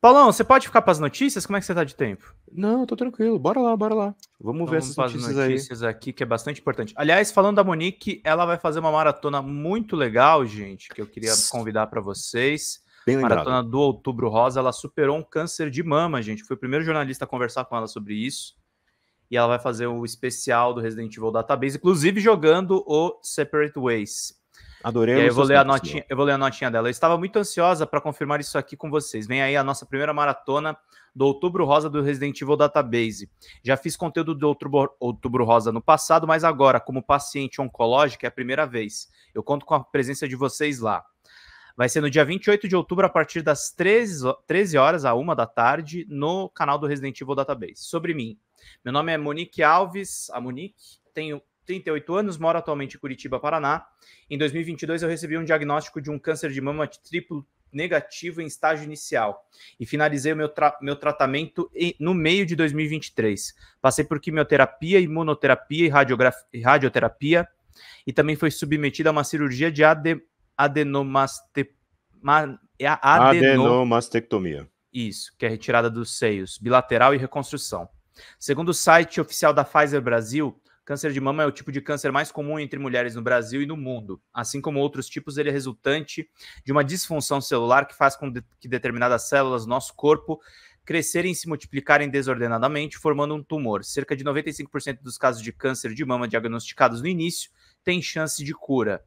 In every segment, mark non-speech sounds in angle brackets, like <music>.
Paulão, você pode ficar para as notícias? Como é que você tá de tempo? Não, tô tranquilo. Bora lá, bora lá. Vamos então ver vamos essas notícias, notícias aí. aqui, que é bastante importante. Aliás, falando da Monique, ela vai fazer uma maratona muito legal, gente, que eu queria convidar para vocês. Bem maratona do Outubro Rosa, ela superou um câncer de mama, gente. Fui o primeiro jornalista a conversar com ela sobre isso. E ela vai fazer o especial do Resident Evil Database, inclusive jogando o Separate Ways. Adorei. E aí eu vou ler a notinha, eu vou ler a notinha dela. Eu estava muito ansiosa para confirmar isso aqui com vocês. Vem aí a nossa primeira maratona do Outubro Rosa do Resident Evil Database. Já fiz conteúdo do Outubro, Outubro Rosa no passado, mas agora, como paciente oncológico, é a primeira vez. Eu conto com a presença de vocês lá. Vai ser no dia 28 de outubro, a partir das 13, 13 horas a 1 da tarde, no canal do Resident Evil Database. Sobre mim. Meu nome é Monique Alves, a Monique. Tenho 38 anos, moro atualmente em Curitiba, Paraná. Em 2022, eu recebi um diagnóstico de um câncer de mama triplo negativo em estágio inicial e finalizei o meu, tra meu tratamento no meio de 2023. Passei por quimioterapia, imunoterapia e, e radioterapia e também foi submetida a uma cirurgia de ade adenomaste adenomastectomia. Isso, que é retirada dos seios, bilateral e reconstrução. Segundo o site oficial da Pfizer Brasil, Câncer de mama é o tipo de câncer mais comum entre mulheres no Brasil e no mundo. Assim como outros tipos, ele é resultante de uma disfunção celular que faz com que determinadas células do nosso corpo crescerem e se multiplicarem desordenadamente, formando um tumor. Cerca de 95% dos casos de câncer de mama diagnosticados no início têm chance de cura.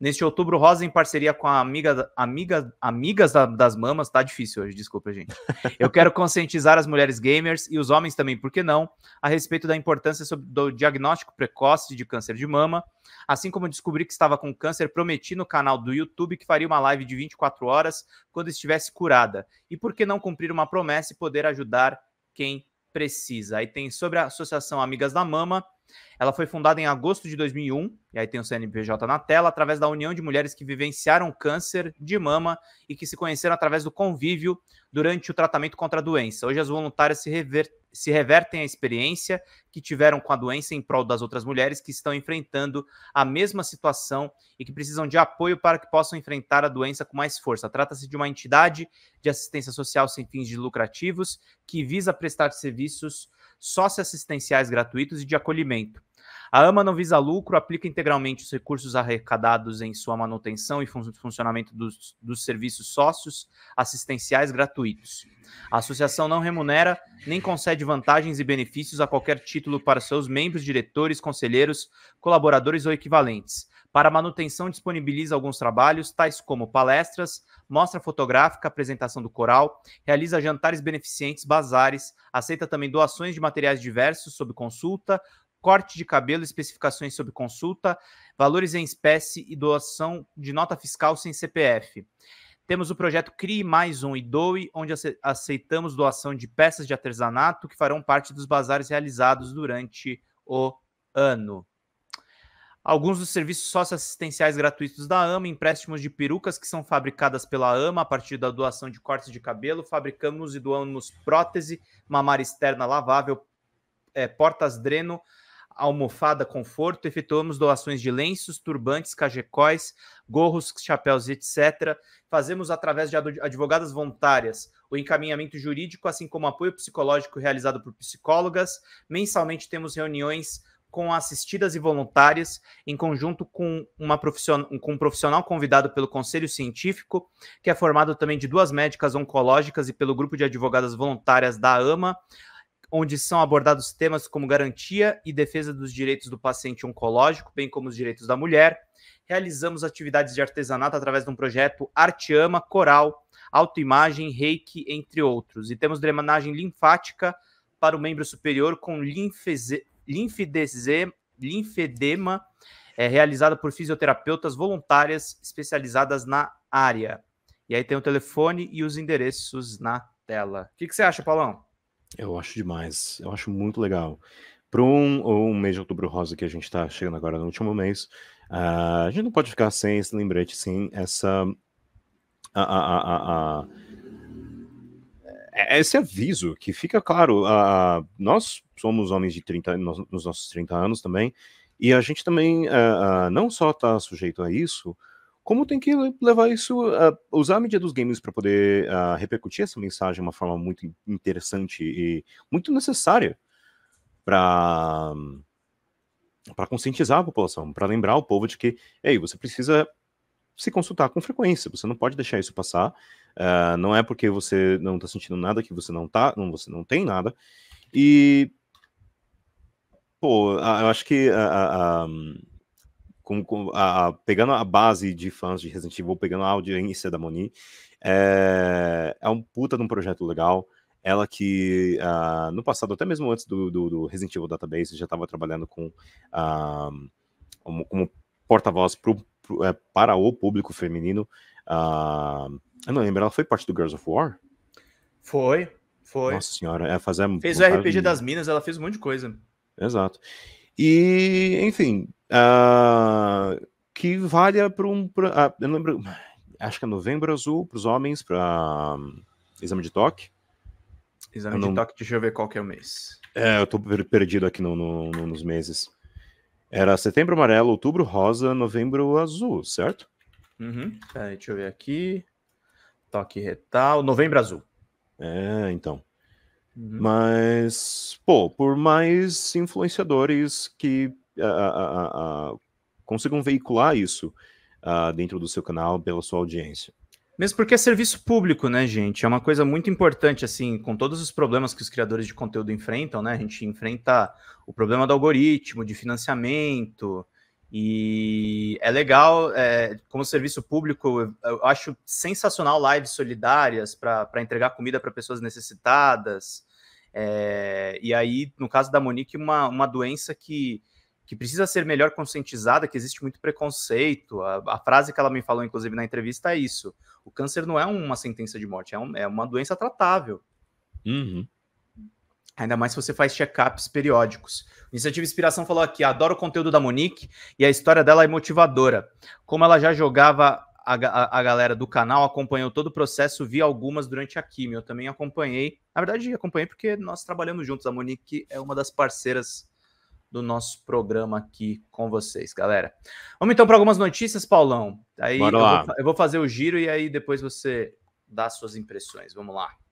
Neste outubro rosa, em parceria com a amiga, amiga, Amigas da, das Mamas, tá difícil hoje, desculpa, gente. Eu quero <laughs> conscientizar as mulheres gamers e os homens também, por que não, a respeito da importância sobre, do diagnóstico precoce de câncer de mama, assim como descobri que estava com câncer, prometi no canal do YouTube que faria uma live de 24 horas quando estivesse curada. E por que não cumprir uma promessa e poder ajudar quem precisa? Aí tem sobre a Associação Amigas da Mama ela foi fundada em agosto de 2001, e aí tem o CNPJ na tela, através da união de mulheres que vivenciaram câncer de mama e que se conheceram através do convívio durante o tratamento contra a doença. Hoje as voluntárias se, rever, se revertem a experiência que tiveram com a doença em prol das outras mulheres que estão enfrentando a mesma situação e que precisam de apoio para que possam enfrentar a doença com mais força. Trata-se de uma entidade de assistência social sem fins lucrativos que visa prestar serviços socioassistenciais gratuitos e de acolhimento a AMA não visa lucro, aplica integralmente os recursos arrecadados em sua manutenção e fun funcionamento dos, dos serviços sócios assistenciais gratuitos. A associação não remunera nem concede vantagens e benefícios a qualquer título para seus membros, diretores, conselheiros, colaboradores ou equivalentes. Para manutenção, disponibiliza alguns trabalhos, tais como palestras, mostra fotográfica, apresentação do coral, realiza jantares beneficentes, bazares, aceita também doações de materiais diversos sob consulta, corte de cabelo, especificações sobre consulta, valores em espécie e doação de nota fiscal sem CPF. Temos o projeto Crie Mais Um e Doe, onde aceitamos doação de peças de artesanato que farão parte dos bazares realizados durante o ano. Alguns dos serviços socioassistenciais gratuitos da AMA, empréstimos de perucas que são fabricadas pela AMA a partir da doação de cortes de cabelo, fabricamos e doamos prótese, mamar externa lavável, é, portas dreno, almofada conforto, efetuamos doações de lenços, turbantes, cachecóis, gorros, chapéus, etc. Fazemos através de advogadas voluntárias o encaminhamento jurídico, assim como apoio psicológico realizado por psicólogas. Mensalmente temos reuniões com assistidas e voluntárias, em conjunto com, uma profissional, com um profissional convidado pelo Conselho Científico, que é formado também de duas médicas oncológicas e pelo grupo de advogadas voluntárias da AMA onde são abordados temas como garantia e defesa dos direitos do paciente oncológico, bem como os direitos da mulher. Realizamos atividades de artesanato através de um projeto Arte Ama, Coral, Autoimagem, Reiki, entre outros. E temos drenagem linfática para o membro superior com linfedema, é, realizada por fisioterapeutas voluntárias especializadas na área. E aí tem o telefone e os endereços na tela. O que, que você acha, Paulão? Eu acho demais, eu acho muito legal. Para um, um mês de outubro rosa que a gente está chegando agora no último mês, uh, a gente não pode ficar sem esse lembrete, sem essa. A, a, a, é, é esse aviso que fica claro, uh, nós somos homens de 30 nos nossos 30 anos também, e a gente também uh, não só está sujeito a isso, como tem que levar isso, uh, usar a mídia dos games para poder uh, repercutir essa mensagem de uma forma muito interessante e muito necessária para para conscientizar a população, para lembrar o povo de que, ei, você precisa se consultar com frequência, você não pode deixar isso passar. Uh, não é porque você não está sentindo nada que você não tá, não, você não tem nada. E pô, eu acho que a com, com a, pegando a base de fãs de Resident Evil, pegando a audiência da Moni, é, é um puta de um projeto legal. Ela que uh, no passado, até mesmo antes do, do, do Resident Evil Database, já estava trabalhando com uh, como, porta-voz é, para o público feminino. Uh, eu não lembro, ela foi parte do Girls of War? Foi, foi. Nossa senhora, é fazer. Fez o RPG das Minas, ela fez um monte de coisa. Exato. E, enfim, que valha é para um. Pra, ah, eu não lembro. Acho que é novembro azul para os homens, para um, exame de toque. Exame de toque, deixa eu ver qual que é o mês. É, eu tô perdido aqui no, no, no, nos meses. Era setembro amarelo, outubro rosa, novembro azul, certo? Uhum. Peraí, deixa eu ver aqui. Toque retal, novembro azul. É, então. Uhum. Mas, pô, por mais influenciadores que a, a, a, consigam veicular isso uh, dentro do seu canal, pela sua audiência. Mesmo porque é serviço público, né, gente? É uma coisa muito importante, assim, com todos os problemas que os criadores de conteúdo enfrentam, né? A gente enfrenta o problema do algoritmo, de financiamento, e é legal, é, como serviço público, eu acho sensacional lives solidárias para entregar comida para pessoas necessitadas. É, e aí, no caso da Monique, uma, uma doença que que precisa ser melhor conscientizada, que existe muito preconceito. A, a, frase que ela me falou, inclusive, na entrevista é isso: o câncer não é uma sentença de morte, é, um, é uma doença tratável. Uhum. Ainda mais se você faz check-ups periódicos. O Iniciativa Inspiração falou aqui: adoro o conteúdo da Monique e a história dela é motivadora. Como ela já jogava, a, a, a galera do canal acompanhou todo o processo, vi algumas durante a quimio. Eu também acompanhei. Na verdade, acompanhei porque nós trabalhamos juntos. A Monique é uma das parceiras do nosso programa aqui com vocês, galera. Vamos então para algumas notícias, Paulão. Aí eu vou, eu vou fazer o giro e aí depois você dá suas impressões. Vamos lá.